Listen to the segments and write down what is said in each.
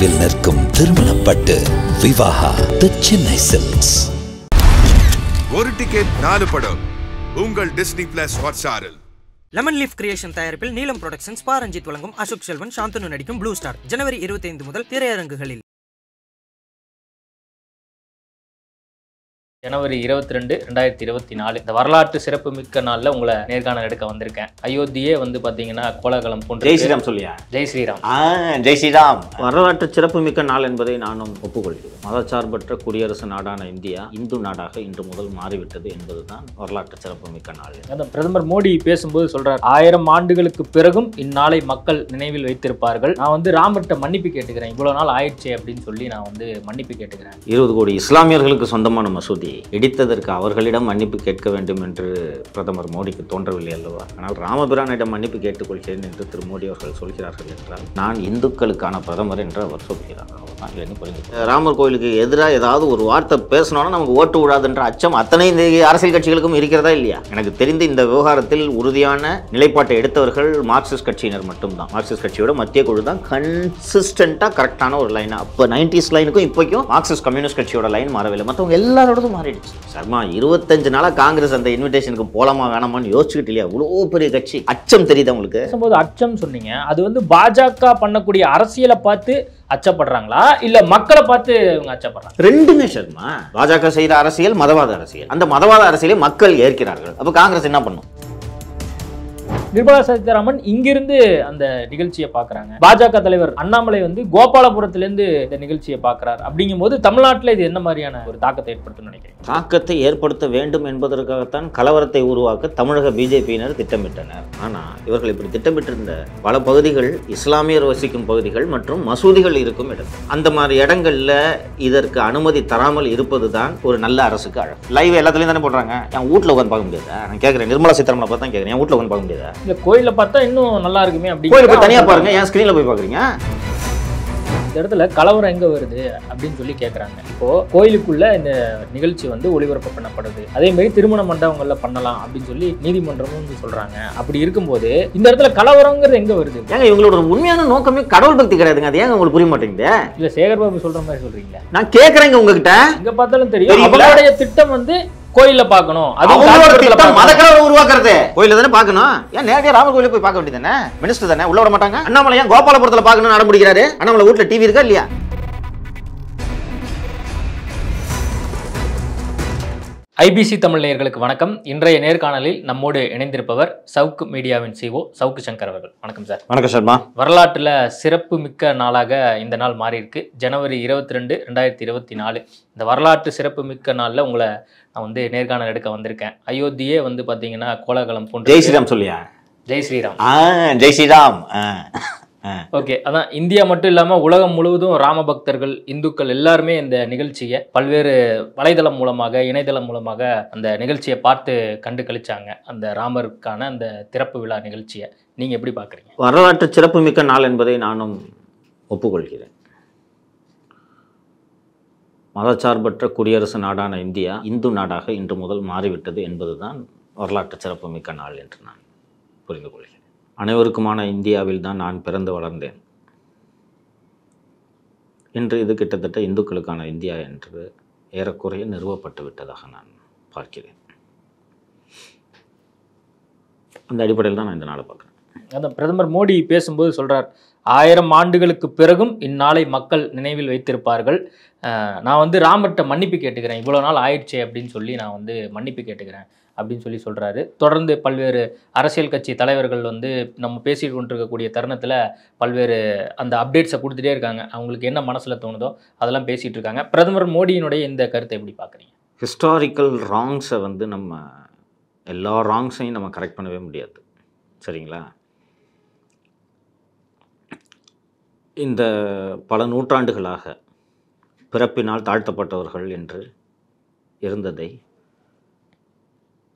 வளைவில் நிற்கும் திருமணப்பட்டு விவாகா தி சென்னை சில்க்ஸ் ஒரு டிக்கெட் நாலு படம் உங்கள் டிஸ்னி பிளஸ் ஹாட்ஸ்டாரில் லெமன் லீஃப் கிரியேஷன் தயாரிப்பில் நீலம் ப்ரொடக்ஷன்ஸ் பாரஞ்சித் வழங்கும் அசோக் செல்வன் சாந்தனு நடிக்கும் ப்ளூ ஸ்டார் ஜனவரி இருபத்தைந்து முதல் திரையரங்குகளில் ஜனவரி இருபத்தி ரெண்டு ரெண்டாயிரத்தி இருபத்தி நாலு இந்த வரலாற்று சிறப்புமிக்க நாளில் உங்களை நேர்காணல் எடுக்க வந்திருக்கேன் அயோத்தியே வந்து பார்த்தீங்கன்னா கோலாகலம் போன்ற ஜெய் ஸ்ரீராம் சொல்லியா ஜெய் ஸ்ரீராம் ஜெய் ஸ்ரீராம் வரலாற்று சிறப்புமிக்க நாள் என்பதை நானும் ஒப்புக்கொள்கிறேன் மதச்சார்பற்ற குடியரசு நாடான இந்தியா இந்து நாடாக இன்று முதல் மாறிவிட்டது என்பதுதான் வரலாற்று சிறப்புமிக்க நாள் பிரதமர் மோடி பேசும்போது சொல்றார் ஆயிரம் ஆண்டுகளுக்கு பிறகும் இந்நாளை மக்கள் நினைவில் வைத்திருப்பார்கள் நான் வந்து ராமர்ட்ட மன்னிப்பு கேட்டுக்கிறேன் இவ்வளோ நாள் ஆயிடுச்சு அப்படின்னு சொல்லி நான் வந்து மன்னிப்பு கேட்டுக்கிறேன் இருபது கோடி இஸ்லாமியர்களுக்கு சொந்தமான மசூதி காந்தியை இடித்ததற்கு அவர்களிடம் மன்னிப்பு கேட்க வேண்டும் என்று பிரதமர் மோடிக்கு தோன்றவில்லை அல்லவா ஆனால் ராமபிரானிடம் மன்னிப்பு கேட்டுக்கொள்கிறேன் என்று திரு மோடி அவர்கள் சொல்கிறார்கள் என்றால் நான் இந்துக்களுக்கான பிரதமர் என்று அவர் சொல்கிறார் ராமர் கோயிலுக்கு எதிராக ஏதாவது ஒரு வார்த்தை பேசணும்னா நமக்கு ஓட்டு என்ற அச்சம் அத்தனை இந்த அரசியல் கட்சிகளுக்கும் இருக்கிறதா இல்லையா எனக்கு தெரிந்து இந்த விவகாரத்தில் உறுதியான நிலைப்பாட்டை எடுத்தவர்கள் மார்க்சிஸ்ட் கட்சியினர் மட்டும்தான் மார்க்சிஸ்ட் கட்சியோட மத்திய குழு தான் கன்சிஸ்டன்டா கரெக்டான ஒரு லைன் அப்போ நைன்டிஸ் லைனுக்கும் இப்போக்கும் மார்க்சிஸ்ட் கம்யூனிஸ்ட் கட்சியோட லைன் மாறவில்லை மற்றவங்க எல்லாரோடதும் மாறிடுச்சு சர்மா இருபத்தஞ்சு நாளாக காங்கிரஸ் அந்த இன்விடேஷனுக்கு போலாமா வேணாமான்னு யோசிச்சுக்கிட்டு இல்லையா இவ்வளோ பெரிய கட்சி அச்சம் தெரியுது உங்களுக்கு பேசும்போது அச்சம் சொன்னீங்க அது வந்து பாஜக பண்ணக்கூடிய அரசியலை பார்த்து அச்சப்படுறாங்களா இல்ல மக்களை பார்த்து இவங்க அச்சப்படுறாங்க ரெண்டுமே சர்மா பாஜக செய்யற அரசியல் மதவாத அரசியல் அந்த மதவாத அரசியலை மக்கள் ஏற்கிறார்கள் அப்ப காங்கிரஸ் என்ன பண்ணும் நிர்மலா சீதாராமன் இங்கிருந்து அந்த நிகழ்ச்சியை பார்க்குறாங்க பாஜக தலைவர் அண்ணாமலை வந்து இருந்து இந்த நிகழ்ச்சியை பாக்குறாரு அப்படிங்கும் போது தமிழ்நாட்டில் இது என்ன மாதிரியான ஒரு தாக்கத்தை ஏற்படுத்தும் நினைக்கிறேன் தாக்கத்தை ஏற்படுத்த வேண்டும் என்பதற்காகத்தான் கலவரத்தை உருவாக்க தமிழக பிஜேபியினர் திட்டமிட்டனர் ஆனால் இவர்கள் இப்படி திட்டமிட்டிருந்த பல பகுதிகள் இஸ்லாமியர் வசிக்கும் பகுதிகள் மற்றும் மசூதிகள் இருக்கும் இடம் அந்த மாதிரி இடங்கள்ல இதற்கு அனுமதி தராமல் இருப்பது தான் ஒரு நல்ல அரசுக்கு அழகு லைவ் எல்லாத்துலேயும் தானே போடுறாங்க என் வீட்டுல உட்காந்து பார்க்க முடியாது நான் கேட்குறேன் நிர்மலா சீதாராமன் பார்த்து தான் கேட்குறேன் என் வீட்டுல உட்காந்து பார்க்க முடியாது இல்லை கோயிலில் பார்த்தா இன்னும் நல்லா இருக்குமே அப்படி கோயிலுக்கு போய் தனியாக பாருங்க ஏன் ஸ்க்ரீனில் போய் பார்க்குறீங்க இந்த இடத்துல கலவரம் எங்க வருது அப்படின்னு சொல்லி கேட்குறாங்க இப்போ கோயிலுக்குள்ள இந்த நிகழ்ச்சி வந்து ஒளிபரப்பு பண்ணப்படுது அதே மாதிரி திருமண மண்டபங்கள்ல பண்ணலாம் அப்படின்னு சொல்லி நீதிமன்றமும் சொல்றாங்க அப்படி இருக்கும்போது இந்த இடத்துல கலவரங்கிறது எங்க வருது ஏங்க இவங்களோட உண்மையான நோக்கமே கடவுள் பக்தி கிடையாதுங்க அது ஏங்க உங்களுக்கு புரிய மாட்டேங்குது இல்லை சேகர் பாபு சொல்கிற மாதிரி சொல்கிறீங்க நான் கேட்குறேங்க உங்ககிட்ட இங்கே பார்த்தாலும் தெரியும் அவங்களுடைய திட்டம் வந்து கோயில்ல பாக்கணும் அது உருவாக்குறது கோயில தானே பாக்கணும் ஏன் நேரடியா ராமர் கோயில போய் பார்க்க தானே மினிஸ்டர் தானே உள்ள விட மாட்டாங்க அண்ணாமலை ஏன் கோபாலபுரத்துல பாக்கணும்னு அடம் அண்ணாமலை வீட்டுல டிவி இருக்கா இல்லையா ஐபிசி தமிழ் நேயர்களுக்கு வணக்கம் இன்றைய நேர்காணலில் நம்மோடு இணைந்திருப்பவர் சவுக்கு மீடியாவின் சிஓ சவுக்கு சங்கர் அவர்கள் வணக்கம் சார் வணக்கம் சர்மா வரலாற்றில் சிறப்பு மிக்க நாளாக இந்த நாள் மாறியிருக்கு ஜனவரி இருபத்தி ரெண்டு ரெண்டாயிரத்தி இருபத்தி நாலு இந்த வரலாற்று சிறப்பு மிக்க நாளில் உங்களை நான் வந்து நேர்காணல் எடுக்க வந்திருக்கேன் அயோத்தியே வந்து பார்த்தீங்கன்னா கோலாகலம் போன்ற ஜெய் ஸ்ரீராம் சொல்லியா ஜெய் ஸ்ரீராம் ஜெய் ஸ்ரீராம் ஓகே அதான் இந்தியா மட்டும் இல்லாமல் உலகம் முழுவதும் ராம பக்தர்கள் இந்துக்கள் எல்லாருமே இந்த நிகழ்ச்சியை பல்வேறு வலைதளம் மூலமாக இணையதளம் மூலமாக அந்த நிகழ்ச்சியை பார்த்து கண்டு கழிச்சாங்க அந்த ராமருக்கான அந்த திறப்பு விழா நிகழ்ச்சியை நீங்கள் எப்படி பார்க்குறீங்க வரலாற்று சிறப்புமிக்க நாள் என்பதை நானும் ஒப்புக்கொள்கிறேன் மதச்சார்பற்ற குடியரசு நாடான இந்தியா இந்து நாடாக இன்று முதல் மாறிவிட்டது என்பதுதான் வரலாற்று சிறப்புமிக்க நாள் என்று நான் புரிந்து கொள்கிறேன் அனைவருக்குமான இந்தியாவில் தான் நான் பிறந்து வளர்ந்தேன் இன்று இது கிட்டத்தட்ட இந்துக்களுக்கான இந்தியா என்று ஏறக்குறைய நிறுவப்பட்டு விட்டதாக நான் பார்க்கிறேன் அந்த அடிப்படையில் தான் நான் இந்த நாளை பார்க்குறேன் அதான் பிரதமர் மோடி பேசும்போது சொல்கிறார் ஆயிரம் ஆண்டுகளுக்கு பிறகும் இந்நாளை மக்கள் நினைவில் வைத்திருப்பார்கள் நான் வந்து ராமர்கிட்ட மன்னிப்பு கேட்டுக்கிறேன் இவ்வளோ நாள் ஆயிடுச்சே அப்படின்னு சொல்லி நான் வந்து மன்னிப்பு கேட்டுக்கிறேன் அப்படின்னு சொல்லி சொல்கிறாரு தொடர்ந்து பல்வேறு அரசியல் கட்சி தலைவர்கள் வந்து நம்ம பேசிட்டு கொண்டிருக்கக்கூடிய தருணத்தில் பல்வேறு அந்த அப்டேட்ஸை கொடுத்துட்டே இருக்காங்க அவங்களுக்கு என்ன மனசில் தோணுதோ அதெல்லாம் பேசிகிட்டு இருக்காங்க பிரதமர் மோடியினுடைய இந்த கருத்தை எப்படி பார்க்குறீங்க ஹிஸ்டாரிக்கல் ராங்ஸை வந்து நம்ம எல்லா ராங்ஸையும் நம்ம கரெக்ட் பண்ணவே முடியாது சரிங்களா இந்த பல நூற்றாண்டுகளாக பிறப்பினால் தாழ்த்தப்பட்டவர்கள் என்று இருந்ததை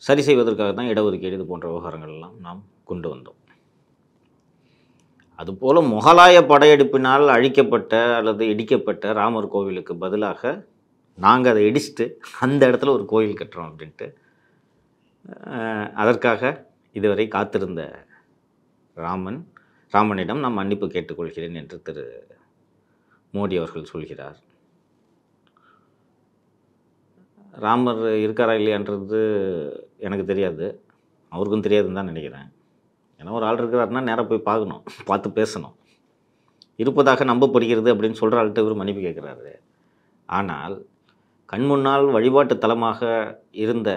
சரி செய்வதற்காக தான் இடஒதுக்கீடு இது போன்ற எல்லாம் நாம் கொண்டு வந்தோம் அதுபோல் முகலாய படையெடுப்பினால் அழிக்கப்பட்ட அல்லது இடிக்கப்பட்ட ராமர் கோவிலுக்கு பதிலாக நாங்கள் அதை இடிச்சுட்டு அந்த இடத்துல ஒரு கோவில் கட்டுறோம் அப்படின்ட்டு அதற்காக இதுவரை காத்திருந்த ராமன் ராமனிடம் நான் மன்னிப்பு கேட்டுக்கொள்கிறேன் என்று திரு மோடி அவர்கள் சொல்கிறார் ராமர் இருக்காரா இல்லையான்றது எனக்கு தெரியாது அவருக்கும் தெரியாதுன்னு தான் நினைக்கிறேன் ஏன்னா ஒரு ஆள் இருக்கிறாருன்னா நேராக போய் பார்க்கணும் பார்த்து பேசணும் இருப்பதாக நம்பப்படுகிறது அப்படின்னு சொல்கிற ஆள்கிட்ட இவர் மன்னிப்பு கேட்குறாரு ஆனால் கண் முன்னால் வழிபாட்டு தலமாக இருந்த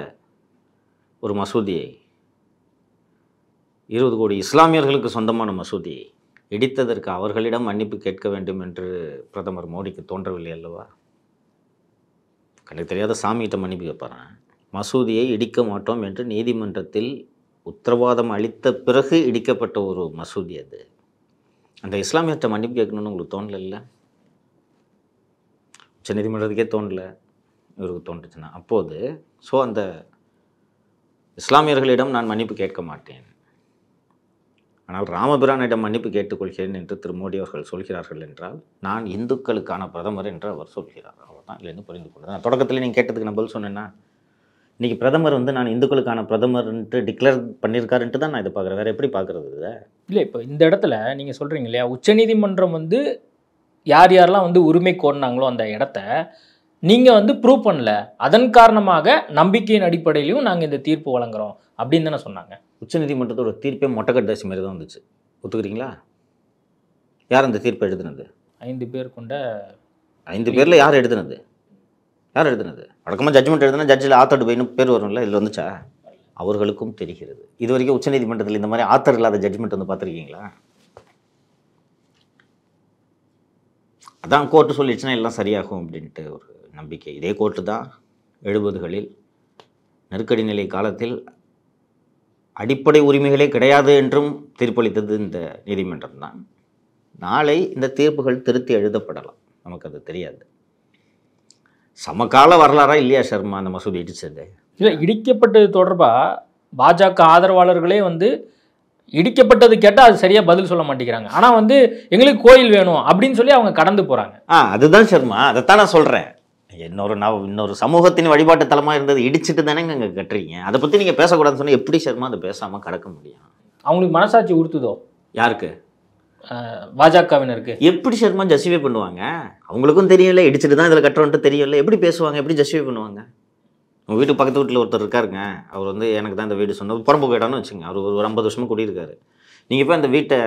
ஒரு மசூதியை இருபது கோடி இஸ்லாமியர்களுக்கு சொந்தமான மசூதியை இடித்ததற்கு அவர்களிடம் மன்னிப்பு கேட்க வேண்டும் என்று பிரதமர் மோடிக்கு தோன்றவில்லை அல்லவா கண்ணுக்கு தெரியாத சாமிகிட்ட மன்னிப்பு கேட்பாரேன் மசூதியை இடிக்க மாட்டோம் என்று நீதிமன்றத்தில் உத்தரவாதம் அளித்த பிறகு இடிக்கப்பட்ட ஒரு மசூதி அது அந்த இஸ்லாமியத்தை மன்னிப்பு கேட்கணும்னு உங்களுக்கு உச்ச உச்சநீதிமன்றத்துக்கே தோணல இவருக்கு தோன்றுச்சுன்னா அப்போது ஸோ அந்த இஸ்லாமியர்களிடம் நான் மன்னிப்பு கேட்க மாட்டேன் ஆனால் ராமபிரானிடம் மன்னிப்பு கேட்டுக்கொள்கிறேன் என்று திரு மோடி அவர்கள் சொல்கிறார்கள் என்றால் நான் இந்துக்களுக்கான பிரதமர் என்று அவர் சொல்கிறார் அவர் தான் இல்லைன்னு புரிந்து கொள்ளுது தொடக்கத்தில் நீங்கள் கேட்டதுக்கு நான் பதில் சொன்னேன்னா இன்றைக்கி பிரதமர் வந்து நான் இந்துக்களுக்கான பிரதமர்ன்ட்டு டிக்ளேர் பண்ணியிருக்காருன்ட்டு தான் நான் இதை பார்க்குறேன் வேறு எப்படி பார்க்குறது இதை இல்லை இப்போ இந்த இடத்துல நீங்கள் சொல்கிறீங்க இல்லையா உச்சநீதிமன்றம் வந்து யார் யாரெல்லாம் வந்து உரிமை கோடினாங்களோ அந்த இடத்த நீங்கள் வந்து ப்ரூவ் பண்ணல அதன் காரணமாக நம்பிக்கையின் அடிப்படையிலையும் நாங்கள் இந்த தீர்ப்பு வழங்குகிறோம் அப்படின்னு தானே சொன்னாங்க உச்சநீதிமன்றத்தோட தீர்ப்பே மொட்டைக்கட்டாசி மாதிரி தான் வந்துச்சு ஒத்துக்கிறீங்களா யார் அந்த தீர்ப்பை எழுதுனது ஐந்து பேர் கொண்ட ஐந்து பேரில் யார் எழுதுனது யார் எழுதுனது வழக்கமாக ஜட்ஜ்மெண்ட் எழுதுனா ஜட்ஜில் ஆத்தர் போயின்னு பேர் வரும்ல இதில் வந்துச்சா அவர்களுக்கும் தெரிகிறது இது வரைக்கும் உச்சநீதிமன்றத்தில் இந்த மாதிரி ஆத்தர் இல்லாத ஜட்ஜ்மெண்ட் வந்து பார்த்துருக்கீங்களா அதான் கோர்ட்டு சொல்லிடுச்சுன்னா எல்லாம் சரியாகும் அப்படின்ட்டு ஒரு நம்பிக்கை இதே கோர்ட்டு தான் எழுபதுகளில் நெருக்கடி நிலை காலத்தில் அடிப்படை உரிமைகளே கிடையாது என்றும் தீர்ப்பளித்தது இந்த நீதிமன்றம் தான் நாளை இந்த தீர்ப்புகள் திருத்தி எழுதப்படலாம் நமக்கு அது தெரியாது சமகால வரலாறா இல்லையா சர்மா அந்த மசூதி இடிச்சது இல்லை இடிக்கப்பட்டது தொடர்பாக பாஜக ஆதரவாளர்களே வந்து இடிக்கப்பட்டது கேட்டால் அது சரியாக பதில் சொல்ல மாட்டேங்கிறாங்க ஆனால் வந்து எங்களுக்கு கோயில் வேணும் அப்படின்னு சொல்லி அவங்க கடந்து போகிறாங்க ஆ அதுதான் சர்மா அதைத்தான் நான் சொல்கிறேன் இன்னொரு நான் இன்னொரு சமூகத்தின் வழிபாட்டு தலமாக இருந்தது இடிச்சிட்டு தானே இங்கே கட்டுறீங்க அதை பற்றி நீங்கள் பேசக்கூடாதுன்னு சொன்னால் எப்படி சர்மா அதை பேசாமல் கடக்க முடியும் அவங்களுக்கு மனசாட்சி உறுத்துதோ யாருக்கு பாஜகவினருக்கு எப்படி சர்மா ஜஸ்டிஃபை பண்ணுவாங்க அவங்களுக்கும் தெரியல இடிச்சிட்டு தான் இதில் கட்டுறோன்ட்டு தெரியல எப்படி பேசுவாங்க எப்படி ஜஸ்டிஃபை பண்ணுவாங்க உங்கள் வீட்டுக்கு பக்கத்து வீட்டில் ஒருத்தர் இருக்காருங்க அவர் வந்து எனக்கு தான் இந்த வீடு சொன்னது புறம்பு போயிட்டான்னு வச்சுங்க அவர் ஒரு ஐம்பது வருஷமாக குடியிருக்காரு நீங்கள் போய் அந்த வீட்டை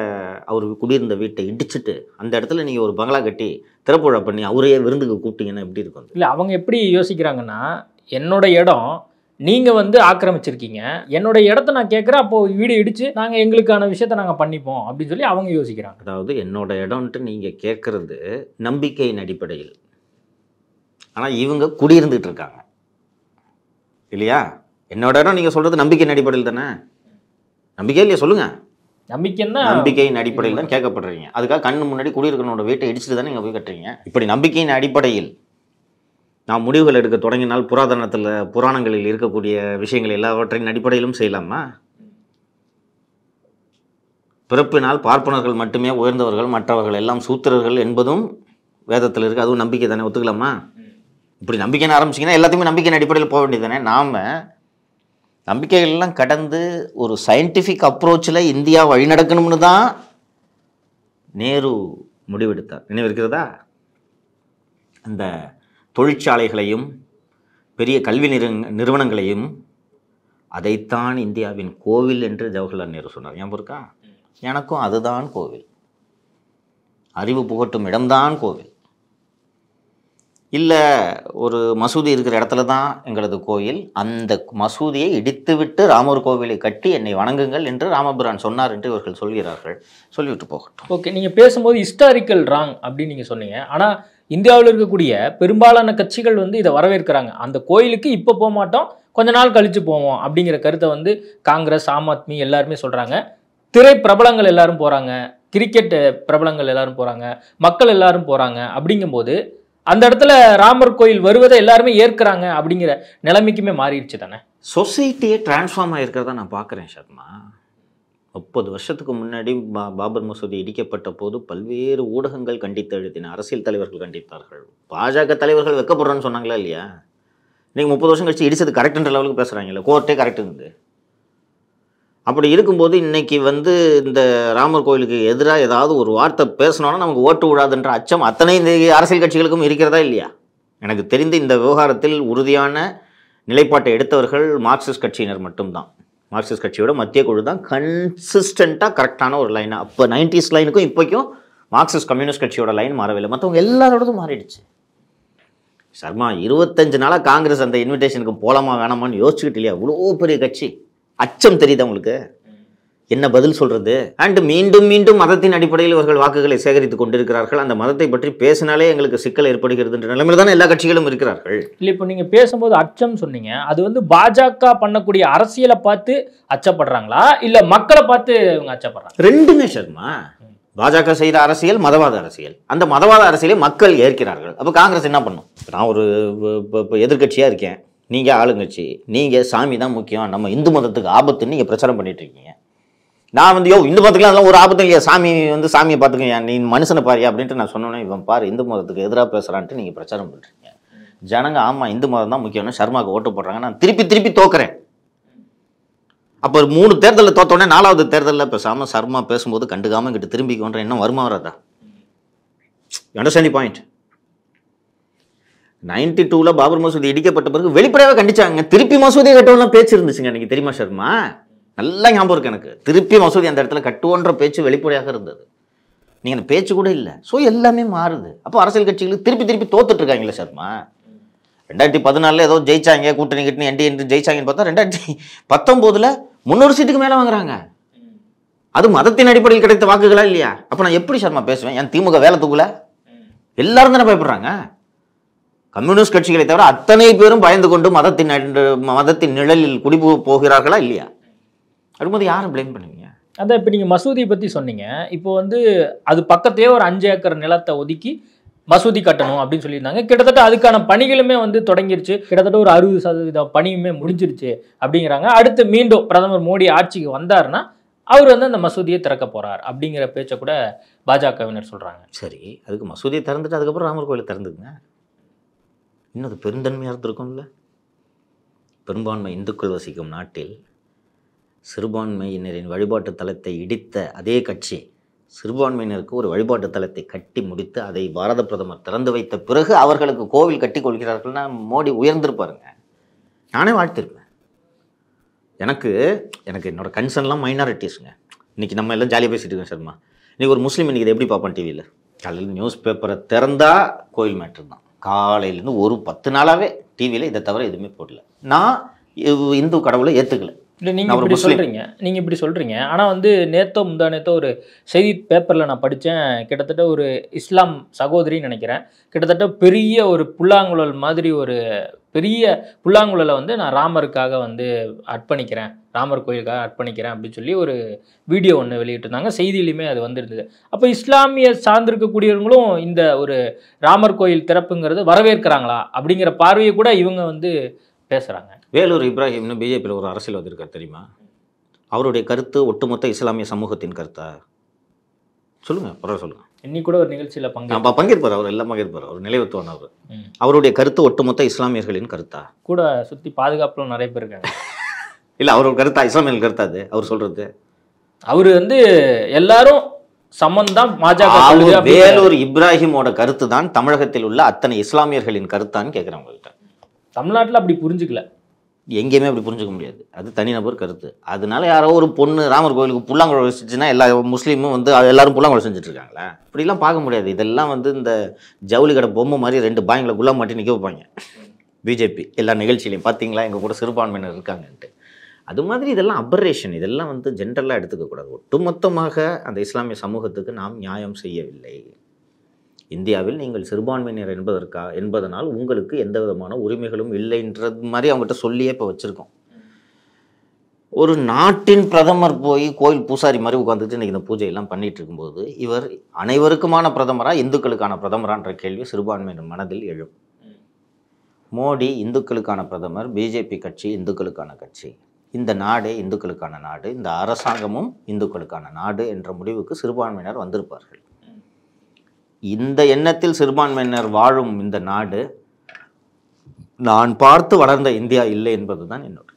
அவர் குடியிருந்த வீட்டை இடிச்சிட்டு அந்த இடத்துல நீங்கள் ஒரு பங்களா கட்டி திறப்புழா பண்ணி அவரையே விருந்துக்கு கூப்பிட்டீங்கன்னா எப்படி இருக்கும் இல்லை அவங்க எப்படி யோசிக்கிறாங்கன்னா என்னோட இடம் நீங்கள் வந்து ஆக்கிரமிச்சிருக்கீங்க என்னோட இடத்த நான் கேட்குறேன் அப்போது வீடு இடித்து நாங்கள் எங்களுக்கான விஷயத்த நாங்கள் பண்ணிப்போம் அப்படின்னு சொல்லி அவங்க யோசிக்கிறாங்க அதாவது என்னோட இடம்ன்ட்டு நீங்கள் கேட்குறது நம்பிக்கையின் அடிப்படையில் ஆனால் இவங்க குடியிருந்துகிட்டு இருக்காங்க இல்லையா என்னோட இடம் நீங்கள் சொல்கிறது நம்பிக்கையின் அடிப்படையில் தானே நம்பிக்கை இல்லையா சொல்லுங்கள் நம்பிக்கைன்னா நம்பிக்கையின் அடிப்படையில் தான் கேட்கப்படுறீங்க அதுக்காக கண்ணு முன்னாடி குடியிருக்கனோட வீட்டை இடிச்சுட்டு தானே நீங்கள் போய் கட்டுறீங்க இப்படி நம்பிக்கையின் அடிப்படையில் நாம் முடிவுகள் எடுக்க தொடங்கினால் புராதனத்தில் புராணங்களில் இருக்கக்கூடிய விஷயங்கள் எல்லாவற்றையும் அடிப்படையிலும் செய்யலாமா பிறப்பினால் பார்ப்பனர்கள் மட்டுமே உயர்ந்தவர்கள் மற்றவர்கள் எல்லாம் சூத்திரர்கள் என்பதும் வேதத்தில் இருக்குது அதுவும் நம்பிக்கை தானே ஒத்துக்கலாமா இப்படி நம்பிக்கை ஆரம்பிச்சிங்கன்னா எல்லாத்தையுமே நம்பிக்கையின் அடிப்படையில் போக வேண்டியது தானே நாம் நம்பிக்கைகள்லாம் கடந்து ஒரு சயின்டிஃபிக் அப்ரோச்சில் இந்தியா வழிநடக்கணும்னு தான் நேரு முடிவெடுத்தார் நினைவு இருக்கிறதா அந்த தொழிற்சாலைகளையும் பெரிய கல்வி நிறு நிறுவனங்களையும் அதைத்தான் இந்தியாவின் கோவில் என்று ஜவஹர்லால் நேரு சொன்னார் ஏன் இருக்கா எனக்கும் அதுதான் கோவில் அறிவு புகட்டும் இடம்தான் கோவில் இல்லை ஒரு மசூதி இருக்கிற இடத்துல தான் எங்களது கோவில் அந்த மசூதியை இடித்துவிட்டு ராமர் கோவிலை கட்டி என்னை வணங்குங்கள் என்று ராமபுரான் சொன்னார் என்று இவர்கள் சொல்கிறார்கள் சொல்லிவிட்டு போகட்டும் ஓகே நீங்கள் பேசும்போது ஹிஸ்டாரிக்கல் ராங் அப்படின்னு நீங்கள் சொன்னீங்க ஆனால் இந்தியாவில் இருக்கக்கூடிய பெரும்பாலான கட்சிகள் வந்து இதை வரவேற்கிறாங்க அந்த கோயிலுக்கு இப்போ போக மாட்டோம் கொஞ்ச நாள் கழித்து போவோம் அப்படிங்கிற கருத்தை வந்து காங்கிரஸ் ஆம் ஆத்மி எல்லாருமே சொல்கிறாங்க திரை பிரபலங்கள் எல்லாரும் போகிறாங்க கிரிக்கெட் பிரபலங்கள் எல்லாரும் போகிறாங்க மக்கள் எல்லாரும் போகிறாங்க அப்படிங்கும்போது அந்த இடத்துல ராமர் கோயில் வருவதை எல்லாருமே ஏற்கிறாங்க அப்படிங்கிற நிலைமைக்குமே மாறிடுச்சு தானே சொசைட்டியே டிரான்ஸ்ஃபார்ம் ஆகிருக்கிறதா நான் பார்க்குறேன் சர்மா முப்பது வருஷத்துக்கு முன்னாடி பா பாபர் மசூதி இடிக்கப்பட்ட போது பல்வேறு ஊடகங்கள் கண்டித்து எழுதின அரசியல் தலைவர்கள் கண்டித்தார்கள் பாஜக தலைவர்கள் வைக்கப்படுறோன்னு சொன்னாங்களா இல்லையா நீங்கள் முப்பது வருஷம் கழிச்சு இடிச்சது கரெக்டுன்ற லெவலுக்கு பேசுகிறாங்களே கோர்ட்டே கரெக்டுங்குது அப்படி இருக்கும்போது இன்றைக்கி வந்து இந்த ராமர் கோயிலுக்கு எதிராக ஏதாவது ஒரு வார்த்தை பேசணும்னா நமக்கு ஓட்டு விடாதுன்ற அச்சம் அத்தனை இந்த அரசியல் கட்சிகளுக்கும் இருக்கிறதா இல்லையா எனக்கு தெரிந்து இந்த விவகாரத்தில் உறுதியான நிலைப்பாட்டை எடுத்தவர்கள் மார்க்சிஸ்ட் கட்சியினர் மட்டும்தான் மார்க்சிஸ்ட் கட்சியோட மத்திய குழு தான் கன்சிஸ்டண்ட்டாக கரெக்டான ஒரு லைனாக அப்போ நைன்டிஸ் லைனுக்கும் இப்போக்கும் மார்க்சிஸ்ட் கம்யூனிஸ்ட் கட்சியோட லைன் மாறவில்லை மற்றவங்க எல்லாரோடதும் மாறிடுச்சு சர்மா இருபத்தஞ்சு நாளாக காங்கிரஸ் அந்த இன்விடேஷனுக்கு போகலாமா வேணாமான்னு யோசிச்சுக்கிட்டு இல்லையா இவ்வளோ பெரிய கட்சி அச்சம் தெரியுதா உங்களுக்கு என்ன பதில் சொல்றது அண்ட் மீண்டும் மீண்டும் மதத்தின் அடிப்படையில் இவர்கள் வாக்குகளை சேகரித்துக் கொண்டிருக்கிறார்கள் அந்த மதத்தை பற்றி பேசினாலே எங்களுக்கு சிக்கல் ஏற்படுகிறது என்ற நிலைமையில் தானே எல்லா கட்சிகளும் இருக்கிறார்கள் இல்லை இப்ப நீங்க பேசும்போது அச்சம் சொன்னீங்க அது வந்து பாஜக பண்ணக்கூடிய அரசியலை பார்த்து அச்சப்படுறாங்களா இல்ல மக்களை பார்த்து இவங்க அச்சப்படுறாங்க ரெண்டுமே சர்மா பாஜக செய்த அரசியல் மதவாத அரசியல் அந்த மதவாத அரசியலை மக்கள் ஏற்கிறார்கள் அப்போ காங்கிரஸ் என்ன பண்ணும் நான் ஒரு இப்போ எதிர்கட்சியாக இருக்கேன் நீங்கள் ஆளுங்கட்சி நீங்கள் சாமி தான் முக்கியம் நம்ம இந்து மதத்துக்கு ஆபத்துன்னு நீங்கள் பிரச்சாரம் பண்ணிட்டு இருக்கீங்க நான் வந்து யோ இந்து மதத்துக்குலாம் அதெல்லாம் ஒரு ஆபத்தம் இல்லையா சாமி வந்து சாமியை பார்த்துக்கோங்க நீ மனுஷனை பாரு அப்படின்ட்டு நான் சொன்னோன்னே இவன் பாரு இந்து மதத்துக்கு எதிராக பேசுகிறான்ட்டு நீங்கள் பிரச்சாரம் பண்ணுறீங்க ஜனங்க ஆமாம் இந்து மதம் தான் முக்கியம்னா சர்மாவுக்கு ஓட்டு போடுறாங்க நான் திருப்பி திருப்பி தோக்குறேன் அப்போ மூணு தேர்தலில் தோத்தோடனே நாலாவது தேர்தலில் பேசாமல் சர்மா பேசும்போது கண்டுக்காமல் இங்கிட்ட திரும்பிக்கொன்ற இன்னும் வருமா வராதா அண்டர்ஸ்டாண்டி பாயிண்ட் நைன்டி டூவில் பாபர் மசூதி இடிக்கப்பட்ட பிறகு வெளிப்படையாக கண்டிச்சாங்க திருப்பி மசூதியை கட்டவெல்லாம் பேச்சு இருந்துச்சுங்க எனக்கு தெரியுமா சர்மா நல்லா ஞாபகம் இருக்குது எனக்கு திருப்பி மசூதி அந்த இடத்துல கட்டுவோன்ற பேச்சு வெளிப்படையாக இருந்தது நீங்கள் அந்த பேச்சு கூட இல்லை ஸோ எல்லாமே மாறுது அப்போ அரசியல் கட்சிகளுக்கு திருப்பி திருப்பி தோத்துட்ருக்காங்களே சர்மா ரெண்டாயிரத்தி பதினாலில் ஏதோ ஜெயிச்சாங்க கூட்டணி கிட்டணி என்டி என்று ஜெயிச்சாங்கன்னு பார்த்தா ரெண்டாயிரத்தி பத்தொம்போதில் முந்நூறு சீட்டுக்கு மேலே வாங்குறாங்க அது மதத்தின் அடிப்படையில் கிடைத்த வாக்குகளா இல்லையா அப்போ நான் எப்படி சர்மா பேசுவேன் என் திமுக வேலை தூக்கல எல்லாரும் தானே பயப்படுறாங்க கம்யூனிஸ்ட் கட்சிகளை தவிர அத்தனை பேரும் பயந்து கொண்டு மதத்தின் மதத்தின் நிழலில் குடிபு போகிறார்களா இல்லையா இருக்கும்போது யாரை பிளேம் பண்ணுவீங்க அதான் இப்போ நீங்கள் மசூதியை பற்றி சொன்னீங்க இப்போ வந்து அது பக்கத்தையே ஒரு அஞ்சு ஏக்கர் நிலத்தை ஒதுக்கி மசூதி கட்டணும் அப்படின்னு சொல்லியிருந்தாங்க கிட்டத்தட்ட அதுக்கான பணிகளுமே வந்து தொடங்கிருச்சு கிட்டத்தட்ட ஒரு அறுபது சதவீத பணியுமே முடிஞ்சிருச்சு அப்படிங்கிறாங்க அடுத்து மீண்டும் பிரதமர் மோடி ஆட்சிக்கு வந்தாருன்னா அவர் வந்து அந்த மசூதியை திறக்க போகிறார் அப்படிங்கிற பேச்சை கூட பாஜகவினர் சொல்கிறாங்க சரி அதுக்கு மசூதியை திறந்துட்டு அதுக்கப்புறம் ராமர் கோயில் திறந்துக்குங்க இன்னும் அது பெருந்தன்மையாக இருந்திருக்கும்ல பெரும்பான்மை இந்துக்கள் வசிக்கும் நாட்டில் சிறுபான்மையினரின் வழிபாட்டு தலத்தை இடித்த அதே கட்சி சிறுபான்மையினருக்கு ஒரு வழிபாட்டு தலத்தை கட்டி முடித்து அதை பாரத பிரதமர் திறந்து வைத்த பிறகு அவர்களுக்கு கோவில் கட்டி கொள்கிறார்கள்னா மோடி உயர்ந்திருப்பாருங்க நானே வாழ்த்திருப்பேன் எனக்கு எனக்கு என்னோடய கன்சர்ன்லாம் மைனாரிட்டிஸுங்க இன்றைக்கி நம்ம எல்லாம் ஜாலியாக பேசிட்டு இருக்கோம் சர்மா இன்றைக்கி ஒரு முஸ்லீம் இன்றைக்கி எப்படி பார்ப்பான் டிவியில் காலையில் நியூஸ் பேப்பரை திறந்தால் கோவில் மேட்ரு தான் காலையிலேருந்து ஒரு பத்து நாளாகவே டிவியில் இதை தவிர எதுவுமே போடல நான் இந்து கடவுளை ஏற்றுக்கலை இல்லை நீங்கள் இப்படி சொல்கிறீங்க நீங்கள் இப்படி சொல்கிறீங்க ஆனால் வந்து நேத்தோ முந்தா நேத்தோ ஒரு செய்தி பேப்பரில் நான் படித்தேன் கிட்டத்தட்ட ஒரு இஸ்லாம் சகோதரின்னு நினைக்கிறேன் கிட்டத்தட்ட பெரிய ஒரு புல்லாங்குழல் மாதிரி ஒரு பெரிய புல்லாங்குழலை வந்து நான் ராமருக்காக வந்து அர்ப்பணிக்கிறேன் ராமர் கோயிலுக்காக அர்ப்பணிக்கிறேன் அப்படின்னு சொல்லி ஒரு வீடியோ ஒன்று வெளியிட்டிருந்தாங்க செய்தியிலையுமே அது வந்துருந்தது அப்போ இஸ்லாமிய சார்ந்திருக்கக்கூடியவங்களும் இந்த ஒரு ராமர் கோயில் திறப்புங்கிறது வரவேற்கிறாங்களா அப்படிங்கிற பார்வையை கூட இவங்க வந்து பேசுகிறாங்க வேலூர் இப்ராஹிம்னு பிஜேபியில் ஒரு அரசியல்வாதி இருக்கார் தெரியுமா அவருடைய கருத்து ஒட்டுமொத்த இஸ்லாமிய சமூகத்தின் கருத்தா சொல்லுங்கள் பரவாயில்ல சொல்லுங்கள் இன்னி கூட ஒரு நிகழ்ச்சியில் பங்கு அப்போ பங்கேற்பார் அவர் எல்லாம் பங்கேற்பார் அவர் நிலைவத்துவன் அவர் அவருடைய கருத்து ஒட்டுமொத்த இஸ்லாமியர்களின் கருத்தா கூட சுற்றி பாதுகாப்பில் நிறைய பேர் இருக்காங்க இல்லை அவரோட கருத்தா இஸ்லாமியர்கள் கருத்தா அது அவர் சொல்கிறது அவர் வந்து எல்லாரும் சம்மந்தான் பாஜக வேலூர் இப்ராஹிமோட கருத்து தான் தமிழகத்தில் உள்ள அத்தனை இஸ்லாமியர்களின் கருத்தான்னு கேட்குறவங்கள்ட்ட தமிழ்நாட்டில் அப்படி புரிஞ்சுக்கல எங்கேயுமே அப்படி புரிஞ்சுக்க முடியாது அது தனிநபர் கருத்து அதனால யாரோ ஒரு பொண்ணு ராமர் கோவிலுக்கு புல்லாங்குழல் வச்சுச்சுன்னா எல்லா முஸ்லீமும் வந்து எல்லாரும் புல்லாங்குழல் செஞ்சுட்டு இருக்காங்களே இப்படிலாம் பார்க்க முடியாது இதெல்லாம் வந்து இந்த ஜவுளி கடை பொம்மை மாதிரி ரெண்டு பாயங்களை குலாம் மாட்டி நிற்க வைப்பாங்க பிஜேபி எல்லா நிகழ்ச்சியிலையும் பார்த்தீங்களா எங்கள் கூட சிறுபான்மையினர் இருக்காங்கன்ட்டு அது மாதிரி இதெல்லாம் அபரேஷன் இதெல்லாம் வந்து ஜென்ரலாக எடுத்துக்கக்கூடாது ஒட்டுமொத்தமாக அந்த இஸ்லாமிய சமூகத்துக்கு நாம் நியாயம் செய்யவில்லை இந்தியாவில் நீங்கள் சிறுபான்மையினர் என்பதற்கா என்பதனால் உங்களுக்கு எந்த விதமான உரிமைகளும் இல்லைன்றது மாதிரி அவங்ககிட்ட சொல்லியே இப்போ வச்சுருக்கோம் ஒரு நாட்டின் பிரதமர் போய் கோயில் பூசாரி மாதிரி உட்காந்துட்டு இன்றைக்கி இந்த பூஜையெல்லாம் பண்ணிகிட்டு இருக்கும்போது இவர் அனைவருக்குமான பிரதமராக இந்துக்களுக்கான பிரதமரான்ற கேள்வி சிறுபான்மையினர் மனதில் எழும் மோடி இந்துக்களுக்கான பிரதமர் பிஜேபி கட்சி இந்துக்களுக்கான கட்சி இந்த நாடே இந்துக்களுக்கான நாடு இந்த அரசாங்கமும் இந்துக்களுக்கான நாடு என்ற முடிவுக்கு சிறுபான்மையினர் வந்திருப்பார்கள் இந்த எண்ணத்தில் சிறுபான்மையினர் வாழும் இந்த நாடு நான் பார்த்து வளர்ந்த இந்தியா இல்லை என்பது தான் என்னோட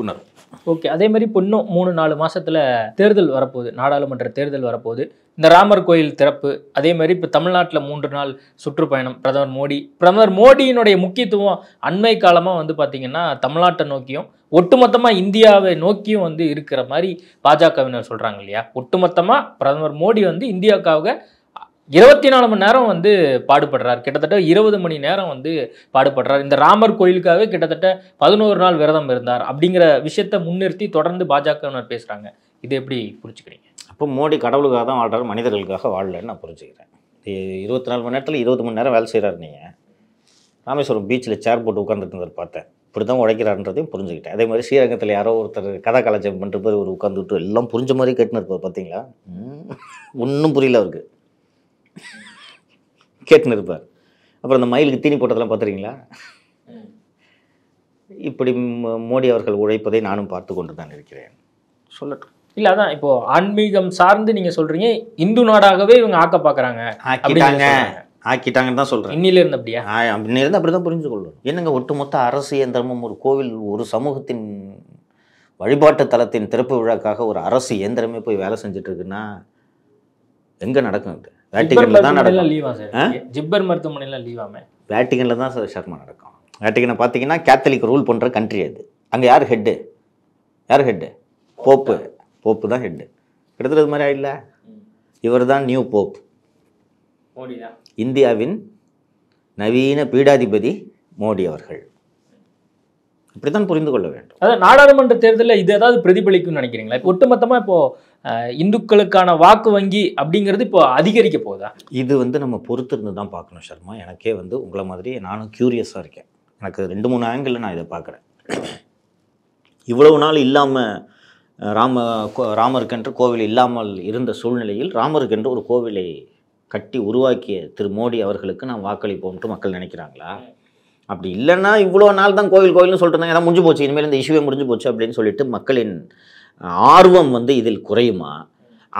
உணர்வு ஓகே அதே மாதிரி இப்போ இன்னும் மூணு நாலு மாசத்துல தேர்தல் வரப்போகுது நாடாளுமன்ற தேர்தல் வரப்போகுது இந்த ராமர் கோயில் திறப்பு அதே மாதிரி இப்போ தமிழ்நாட்டில் மூன்று நாள் சுற்றுப்பயணம் பிரதமர் மோடி பிரதமர் மோடியினுடைய முக்கியத்துவம் அண்மை காலமாக வந்து பார்த்தீங்கன்னா தமிழ்நாட்டை நோக்கியும் ஒட்டுமொத்தமாக இந்தியாவை நோக்கியும் வந்து இருக்கிற மாதிரி பாஜகவினர் சொல்கிறாங்க இல்லையா ஒட்டுமொத்தமாக பிரதமர் மோடி வந்து இந்தியாவுக்காக இருபத்தி நாலு மணி நேரம் வந்து பாடுபடுறார் கிட்டத்தட்ட இருபது மணி நேரம் வந்து பாடுபடுறார் இந்த ராமர் கோயிலுக்காகவே கிட்டத்தட்ட பதினோரு நாள் விரதம் இருந்தார் அப்படிங்கிற விஷயத்தை முன்னிறுத்தி தொடர்ந்து பாஜகவினர் பேசுகிறாங்க இது எப்படி புரிஞ்சுக்கிறீங்க அப்போ மோடி கடவுளுக்காக தான் வாழ்றாரு மனிதர்களுக்காக வாழலன்னு நான் புரிஞ்சுக்கிறேன் இருபத்தி நாலு மணி நேரத்தில் இருபது மணி நேரம் வேலை செய்கிறாரு நீங்கள் ராமேஸ்வரம் பீச்சில் சேர் போட்டு உட்காந்துருக்குங்கிற பார்த்தேன் இப்படி தான் உடைக்கிறான்றதையும் புரிஞ்சுக்கிட்டேன் அதே மாதிரி ஸ்ரீரங்கத்தில் யாரோ ஒருத்தர் கதா கலாச்சாரம் பண்ணுற பேர் ஒரு உட்காந்துட்டு எல்லாம் புரிஞ்ச மாதிரி இருப்பார் பார்த்தீங்களா ஒன்றும் புரியல அவருக்கு கேட்டுன்னு இருப்பார் அப்புறம் அந்த மயிலுக்கு தீனி போட்டதெல்லாம் பார்த்துருக்கீங்களா இப்படி மோடி அவர்கள் உழைப்பதை நானும் பார்த்து கொண்டு தான் இருக்கிறேன் சொல்லட்டும் இல்லை அதான் இப்போ ஆன்மீகம் சார்ந்து நீங்கள் சொல்கிறீங்க இந்து நாடாகவே இவங்க ஆக்க பார்க்குறாங்க ஆக்கிட்டாங்க ஆக்கிட்டாங்கன்னு தான் சொல்றேன் இன்னில இருந்து அப்படியா இன்னிலிருந்து அப்படிதான் புரிஞ்சு கொள்ளணும் என்னங்க ஒட்டுமொத்த அரசு இயந்திரமும் ஒரு கோவில் ஒரு சமூகத்தின் வழிபாட்டு தலத்தின் திறப்பு விழாக்காக ஒரு அரசு இயந்திரமே போய் வேலை செஞ்சுட்டு இருக்குன்னா எங்கே நடக்கும் இது வேட்டிகனில் தான் நடக்கும் லீவா சார் ஜிப்பர் மருத்துவமனையில் லீவாமே வேட்டிகனில் தான் சார் ஷர்மா நடக்கும் வேட்டிகனை பார்த்தீங்கன்னா கேத்தலிக் ரூல் பண்ணுற கண்ட்ரி அது அங்கே யார் ஹெட்டு யார் ஹெட்டு போப்பு போப்பு தான் ஹெட்டு கிட்டத்தட்ட மாதிரி ஆயிடல இவர் தான் நியூ போப் இந்தியாவின் நவீன பீடாதிபதி மோடி அவர்கள் இப்படிதான் புரிந்து கொள்ள வேண்டும் அதாவது நாடாளுமன்ற தேர்தலில் இது ஏதாவது பிரதிபலிக்கும்னு நினைக்கிறீங்களா இப்போ ஒட்டுமொத்தமாக இப்போது இந்துக்களுக்கான வாக்கு வங்கி அப்படிங்கிறது இப்போ அதிகரிக்க போகுதா இது வந்து நம்ம பொறுத்திருந்து தான் பார்க்கணும் சர்மா எனக்கே வந்து உங்களை மாதிரி நானும் க்யூரியஸாக இருக்கேன் எனக்கு ரெண்டு மூணு ஆங்கிளில் நான் இதை பார்க்குறேன் இவ்வளவு நாள் இல்லாமல் ராம ராமருக்கென்று கோவில் இல்லாமல் இருந்த சூழ்நிலையில் ராமருக்கென்று ஒரு கோவிலை கட்டி உருவாக்கிய திரு மோடி அவர்களுக்கு நான் வாக்களிப்போம்ட்டு மக்கள் நினைக்கிறாங்களா அப்படி இல்லைன்னா இவ்வளோ நாள் தான் கோயில் கோயில்னு சொல்லிட்டு இருந்தாங்க முடிஞ்சு போச்சு இனிமேல் இந்த இஷ்யூவே முடிஞ்சு போச்சு அப்படின்னு சொல்லிட்டு மக்களின் ஆர்வம் வந்து இதில் குறையுமா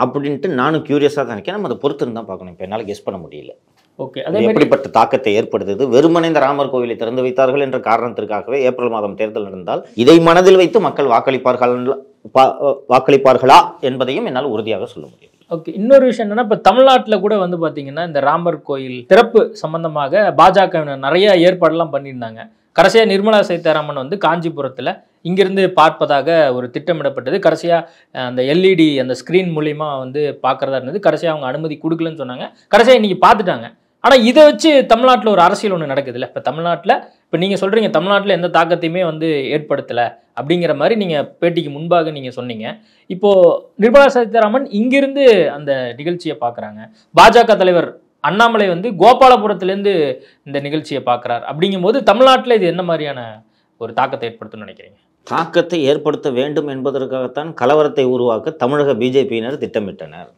அப்படின்ட்டு நானும் க்யூரியஸாக தான் இருக்கேன் நம்ம அதை பொறுத்து இருந்தால் பார்க்கணும் இப்போ என்னால் கெஸ் பண்ண முடியல ஓகே அது எப்படிப்பட்ட தாக்கத்தை ஏற்படுத்துது வெறுமனை இந்த ராமர் கோவிலை திறந்து வைத்தார்கள் என்ற காரணத்திற்காகவே ஏப்ரல் மாதம் தேர்தல் நடந்தால் இதை மனதில் வைத்து மக்கள் வாக்களிப்பார்கள் வாக்களிப்பார்களா என்பதையும் என்னால் உறுதியாக சொல்ல முடியும் ஓகே இன்னொரு விஷயம் என்னன்னா இப்போ தமிழ்நாட்டில் கூட வந்து பார்த்தீங்கன்னா இந்த ராமர் கோயில் திறப்பு சம்பந்தமாக பாஜக நிறைய ஏற்பாடெல்லாம் பண்ணியிருந்தாங்க கடைசியாக நிர்மலா சீதாராமன் வந்து காஞ்சிபுரத்தில் இங்கிருந்து பார்ப்பதாக ஒரு திட்டமிடப்பட்டது கடைசியாக அந்த எல்இடி e அந்த ஸ்க்ரீன் மூலியமாக வந்து பார்க்குறதா இருந்தது கடைசியாக அவங்க அனுமதி கொடுக்கலன்னு சொன்னாங்க கடைசியாக இன்றைக்கி பார்த்துட்டாங்க ஆனால் இதை வச்சு தமிழ்நாட்டில் ஒரு அரசியல் ஒன்று நடக்குதுல்ல இப்போ தமிழ்நாட்டில் இப்போ நீங்கள் சொல்கிறீங்க தமிழ்நாட்டில் எந்த தாக்கத்தையுமே வந்து ஏற்படுத்தலை அப்படிங்கிற மாதிரி நீங்கள் பேட்டிக்கு முன்பாக நீங்கள் சொன்னீங்க இப்போது நிர்மலா சீதாராமன் இங்கிருந்து அந்த நிகழ்ச்சியை பார்க்குறாங்க பாஜக தலைவர் அண்ணாமலை வந்து கோபாலபுரத்துலேருந்து இந்த நிகழ்ச்சியை பார்க்குறார் அப்படிங்கும்போது தமிழ்நாட்டில் இது என்ன மாதிரியான ஒரு தாக்கத்தை ஏற்படுத்தும்னு நினைக்கிறீங்க தாக்கத்தை ஏற்படுத்த வேண்டும் என்பதற்காகத்தான் கலவரத்தை உருவாக்க தமிழக பிஜேபியினர் திட்டமிட்டனர்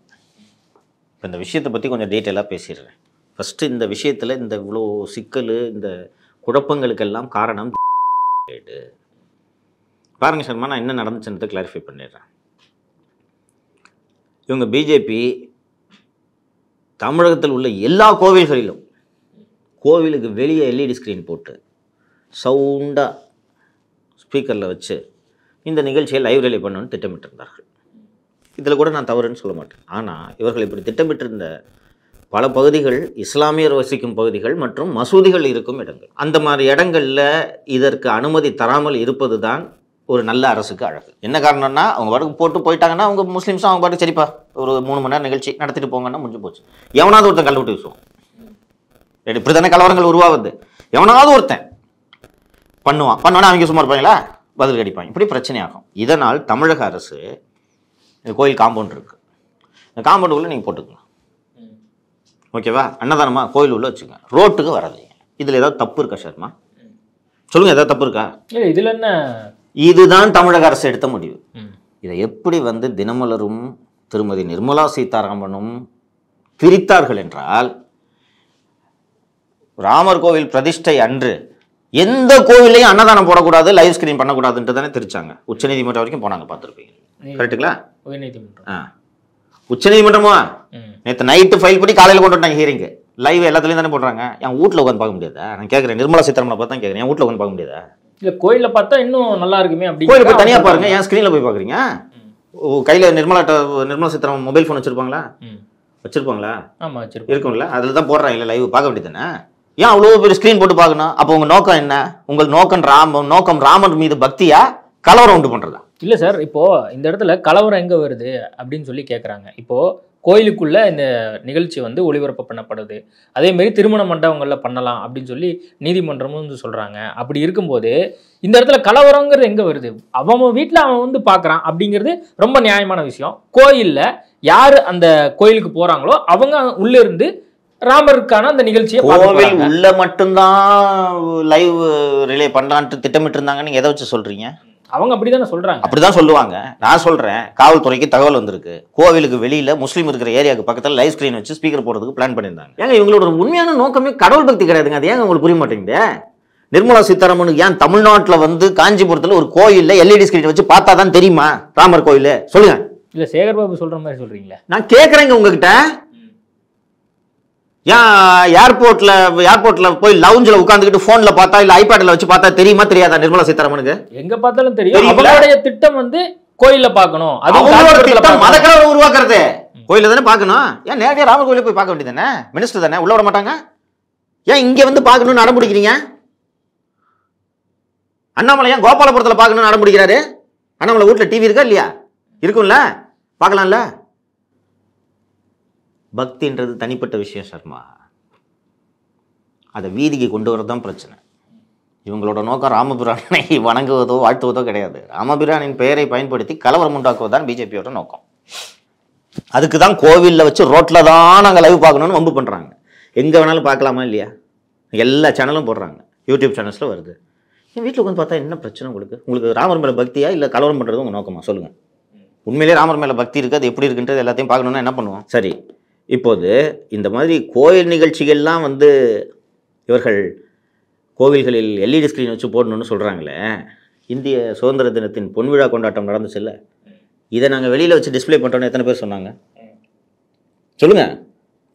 இப்போ இந்த விஷயத்தை பற்றி கொஞ்சம் டீட்டெயிலாக பேசிடுறேன் ஃபஸ்ட்டு இந்த விஷயத்தில் இந்த இவ்வளோ சிக்கல் இந்த குழப்பங்களுக்கெல்லாம் காரணம் பாருங்க சர்மா நான் என்ன நடந்துச்சுன்றதை கிளாரிஃபை பண்ணிடுறேன் இவங்க பிஜேபி தமிழகத்தில் உள்ள எல்லா கோவில்களிலும் கோவிலுக்கு வெளியே எல்இடி ஸ்க்ரீன் e போட்டு சவுண்டாக ஸ்பீக்கரில் வச்சு இந்த நிகழ்ச்சியை லைவ் ரிலே பண்ணணும்னு திட்டமிட்டிருந்தார்கள் இதில் கூட நான் தவறுன்னு சொல்ல மாட்டேன் ஆனால் இவர்கள் இப்படி திட்டமிட்டிருந்த பல பகுதிகள் இஸ்லாமியர் வசிக்கும் பகுதிகள் மற்றும் மசூதிகள் இருக்கும் இடங்கள் அந்த மாதிரி இடங்களில் இதற்கு அனுமதி தராமல் இருப்பது தான் ஒரு நல்ல அரசுக்கு அழகு என்ன காரணம்னா அவங்க பாட்டுக்கு போட்டு போயிட்டாங்கன்னா அவங்க முஸ்லீம்ஸும் அவங்க பாட்டுக்கு சரிப்பா ஒரு மூணு மணி நேரம் நிகழ்ச்சி நடத்திட்டு போங்கன்னா முடிஞ்சு போச்சு எவனாவது ஒருத்தன் விட்டு வீசுவோம் இப்படி தானே கலவரங்கள் உருவாகுது எவனாவது ஒருத்தன் பண்ணுவான் பண்ணோன்னா அவங்க சும்மா இருப்பாங்களா பதில் கடிப்பாங்க இப்படி பிரச்சனையாகும் இதனால் தமிழக அரசு கோயில் காம்பவுண்ட் இருக்குது இந்த காம்பவுண்டுக்குள்ளே நீங்கள் போட்டுக்கலாம் ஓகேவா அன்னதானமா கோயில் உள்ள வச்சுங்க ரோட்டுக்கு வராதிங்க இதில் ஏதாவது தப்பு இருக்கா ஷர்மா சொல்லுங்கள் ஏதாவது தப்பு இருக்கா இதுல என்ன இதுதான் தமிழக அரசு எடுத்த முடிவு இதை எப்படி வந்து தினமலரும் திருமதி நிர்மலா சீதாராமனும் பிரித்தார்கள் என்றால் ராமர் கோவில் பிரதிஷ்டை அன்று எந்த கோவிலையும் அன்னதானம் போடக்கூடாது லைவ் ஸ்கிரீன் பண்ணக்கூடாதுன்ட்டு தானே தெரிச்சாங்க உச்சநீதிமன்றம் வரைக்கும் போனாங்க பார்த்துருப்பீங்க கரெக்டுங்களா உயர்நீதிமன்றம் ஆ உச்சநீதிமன்றமா நேற்று நைட்டு ஃபைல் பண்ணி காலையில் கொண்டு வந்தாங்க ஹியரிங்கு லைவ் எல்லாத்துலேயும் தானே போடுறாங்க என் வீட்டில் உட்காந்து பார்க்க முடியாதா நான் கேட்குறேன் நிர்மலா சீதாராமனை பார்த்து தான் கேட்குறேன் என் வீட்டில் உட்காந்து பார்க்க முடியாதா இல்லை கோயிலில் பார்த்தா இன்னும் நல்லா இருக்குமே அப்படி கோயில் போய் தனியாக பாருங்க ஏன் ஸ்க்ரீனில் போய் பார்க்குறீங்க கையில் நிர்மலா நிர்மலா சித்திரம் மொபைல் ஃபோன் வச்சிருப்பாங்களா வச்சிருப்பாங்களா ஆமாம் வச்சிருப்போம் இருக்கும்ல அதில் தான் போடுறாங்க இல்லை லைவ் பார்க்க வேண்டியது தானே ஏன் அவ்வளோ பேர் ஸ்க்ரீன் போட்டு பார்க்கணும் அப்போ உங்கள் நோக்கம் என்ன உங்கள் நோக்கம் ராமன் நோக்கம் ராமன் மீது பக்தியா கலவரம் உண்டு பண்ணுறதா இல்லை சார் இப்போது இந்த இடத்துல கலவரம் எங்கே வருது அப்படின்னு சொல்லி கேட்குறாங்க இப்போது கோயிலுக்குள்ளே இந்த நிகழ்ச்சி வந்து ஒளிபரப்பு பண்ணப்படுது அதேமாரி திருமண மண்டபங்களில் பண்ணலாம் அப்படின்னு சொல்லி நீதிமன்றமும் வந்து சொல்கிறாங்க அப்படி இருக்கும்போது இந்த இடத்துல கலவரங்கிறது எங்கே வருது அவன் வீட்டில் அவன் வந்து பார்க்குறான் அப்படிங்கிறது ரொம்ப நியாயமான விஷயம் கோயிலில் யார் அந்த கோயிலுக்கு போகிறாங்களோ அவங்க இருந்து ராமருக்கான அந்த நிகழ்ச்சியை கோவில் உள்ள மட்டும்தான் லைவ் ரிலே பண்ணலான்ட்டு திட்டமிட்டு இருந்தாங்கன்னு எதை வச்சு சொல்றீங்க அவங்க அப்படிதான் சொல்றாங்க சொல்கிறாங்க சொல்லுவாங்க நான் சொல்கிறேன் காவல்துறைக்கு தகவல் வந்திருக்கு கோவிலுக்கு வெளியில் முஸ்லீம் இருக்கிற ஏரியாவுக்கு பக்கத்தில் லைவ் ஸ்கிரீன் வச்சு ஸ்பீக்கர் போடுறதுக்கு பிளான் பண்ணியிருந்தாங்க ஏங்க இவங்களோட உண்மையான நோக்கமே கடவுள் பக்தி கிடையாதுங்க அது ஏங்க உங்களுக்கு புரிய மாட்டேங்குது நிர்மலா சீதாராமனுக்கு ஏன் தமிழ்நாட்டில் வந்து காஞ்சிபுரத்தில் ஒரு கோயிலில் எல்இடி ஸ்க்ரீன் வச்சு பார்த்தா தான் தெரியுமா ராமர் கோயில் சொல்லுங்கள் இல்லை சேகர்பாபு சொல்கிற மாதிரி சொல்றீங்களா நான் கேட்குறேங்க உங்ககிட்ட ஏன் ஏர்போர்ட்டில் ஏர்போர்ட்டில் போய் லவுஞ்சில் உட்காந்துக்கிட்டு ஃபோனில் பார்த்தா இல்லை ஐபேட்ல வச்சு பார்த்தா தெரியுமா தெரியாதா நிர்மலா சீதாராமனுக்கு எங்கே பார்த்தாலும் தெரியும் அவங்களுடைய திட்டம் வந்து கோயிலில் பார்க்கணும் அது அவங்களோட திட்டம் உருவாக்குறது கோயிலில் தானே பார்க்கணும் ஏன் நேரடியா ராமர் கோயிலில் போய் பார்க்க வேண்டியது தானே மினிஸ்டர் தானே உள்ளே வர மாட்டாங்க ஏன் இங்கே வந்து பார்க்கணும்னு அடம் அண்ணாமலை ஏன் கோபாலபுரத்தில் பார்க்கணும்னு அடம் அண்ணாமலை வீட்டுல டிவி இருக்கா இல்லையா இருக்கும்ல பார்க்கலாம்ல பக்தின்றது தனிப்பட்ட விஷயம் சர்மா அதை வீதிக்கு கொண்டு வரது தான் பிரச்சனை இவங்களோட நோக்கம் ராமபிரானை வணங்குவதோ வாழ்த்துவதோ கிடையாது ராமபிரானின் பெயரை பயன்படுத்தி கலவரம் தான் பிஜேபியோட நோக்கம் அதுக்கு தான் கோவிலில் வச்சு ரோட்டில் தான் நாங்கள் லைவ் பார்க்கணும்னு வம்பு பண்ணுறாங்க எங்கே வேணாலும் பார்க்கலாமா இல்லையா எல்லா சேனலும் போடுறாங்க யூடியூப் சேனல்ஸில் வருது என் வீட்டில் உட்காந்து பார்த்தா என்ன பிரச்சனை உங்களுக்கு உங்களுக்கு ராமர் மேலே பக்தியா இல்லை கலவரம் பண்ணுறது உங்கள் நோக்கமா சொல்லுங்கள் உண்மையிலே ராமர் மேலே பக்தி இருக்குது அது எப்படி இருக்குன்றது எல்லாத்தையும் பார்க்கணுன்னா என்ன பண்ணுவோம் சரி இப்போது இந்த மாதிரி கோயில் நிகழ்ச்சிகள்லாம் வந்து இவர்கள் கோவில்களில் எல்இடி ஸ்க்ரீன் வச்சு போடணும்னு சொல்கிறாங்களே இந்திய சுதந்திர தினத்தின் பொன்விழா கொண்டாட்டம் நடந்துச்சுல்ல இதை நாங்கள் வெளியில் வச்சு டிஸ்பிளே பண்ணுறோன்னு எத்தனை பேர் சொன்னாங்க சொல்லுங்கள்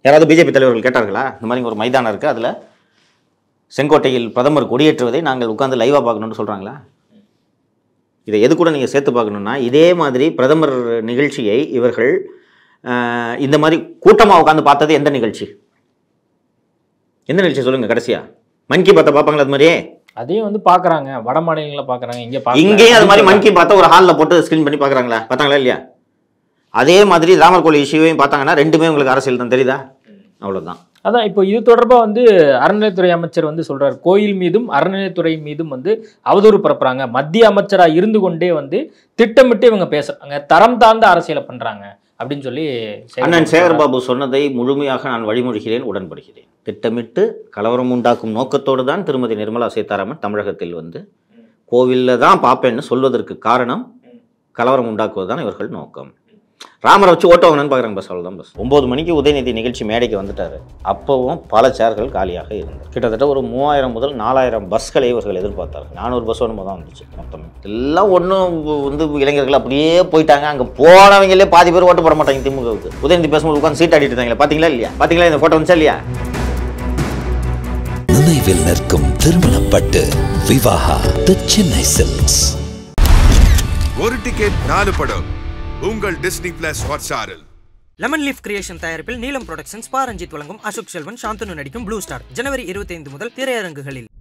யாராவது பிஜேபி தலைவர்கள் கேட்டார்களா இந்த மாதிரி ஒரு மைதானம் இருக்குது அதில் செங்கோட்டையில் பிரதமர் கொடியேற்றுவதை நாங்கள் உட்காந்து லைவாக பார்க்கணும்னு சொல்கிறாங்களா இதை எது கூட நீங்கள் சேர்த்து பார்க்கணுன்னா இதே மாதிரி பிரதமர் நிகழ்ச்சியை இவர்கள் இந்த மாதிரி கூட்டமாக உட்காந்து பார்த்தது எந்த நிகழ்ச்சி எந்த நிகழ்ச்சி சொல்லுங்கள் கடைசியாக மன் கி பாத்தை பார்ப்பாங்களா அது மாதிரியே அதையும் வந்து பாக்குறாங்க வட மாநிலங்களில் பாக்குறாங்க இங்க இங்கேயும் அது மாதிரி மன்கி கி ஒரு ஹாலில் போட்டு ஸ்கிரீன் பண்ணி பாக்குறாங்களா பார்த்தாங்களா இல்லையா அதே மாதிரி ராமர் கோழி இஷ்யூவையும் பார்த்தாங்கன்னா ரெண்டுமே உங்களுக்கு அரசியல் தான் தெரியுதா அவ்வளோதான் அதான் இப்போ இது தொடர்பாக வந்து அறநிலையத்துறை அமைச்சர் வந்து சொல்கிறார் கோயில் மீதும் அறநிலையத்துறை மீதும் வந்து அவதூறு பரப்புறாங்க மத்திய அமைச்சராக இருந்து கொண்டே வந்து திட்டமிட்டு இவங்க பேசுகிறாங்க தரம் தாழ்ந்த அரசியலை பண்ணுறாங்க அப்படின்னு சொல்லி அண்ணன் சேகர்பாபு சொன்னதை முழுமையாக நான் வழிமொழிகிறேன் உடன்படுகிறேன் திட்டமிட்டு கலவரம் உண்டாக்கும் நோக்கத்தோடு தான் திருமதி நிர்மலா சீதாராமன் தமிழகத்தில் வந்து கோவிலில் தான் பார்ப்பேன்னு சொல்வதற்கு காரணம் கலவரம் உண்டாக்குவது தான் இவர்கள் நோக்கம் ராமரை வச்சு ஓட்ட வாங்கினு பார்க்குறாங்க பஸ் அவ்வளோதான் பஸ் ஒம்பது மணிக்கு உதயநிதி நிகழ்ச்சி மேடைக்கு வந்துட்டார் அப்போவும் பல சேர்கள் காலியாக இருந்தது கிட்டத்தட்ட ஒரு மூவாயிரம் முதல் நாலாயிரம் பஸ்களை இவர்கள் எதிர்பார்த்தார் நானூறு பஸ் ஒன்று தான் வந்துச்சு மொத்தம் எல்லாம் ஒன்றும் வந்து இளைஞர்கள் அப்படியே போயிட்டாங்க அங்கே போனவங்களே பாதி பேர் ஓட்ட போட மாட்டாங்க திமுகவுக்கு உதயநிதி பேசும்போது உட்காந்து சீட் ஆடிட்டு இருந்தாங்களே பார்த்தீங்களா இல்லையா பார்த்தீங்களா இந்த ஃபோட்டோ வந்துச்சா இல்லையா நினைவில் நிற்கும் திருமணப்பட்டு விவாகா தி சென்னை சில்க்ஸ் ஒரு டிக்கெட் நாலு படம் உங்கள் டிஸ்னி பிளஸ் ஹாட்ஸ்டாரில் லெமன் லீஃப் கிரியேஷன் தயாரிப்பில் நீலம் ப்ரொடக்ஷன்ஸ் பாரஞ்சித் வழங்கும் அசோக் செல்வன் சாந்தனு நடிக்கும் ப்ளூ ஸ்டார் ஜனவரி இருபத்தி ஐந்து முதல் திரையரங்குகளில்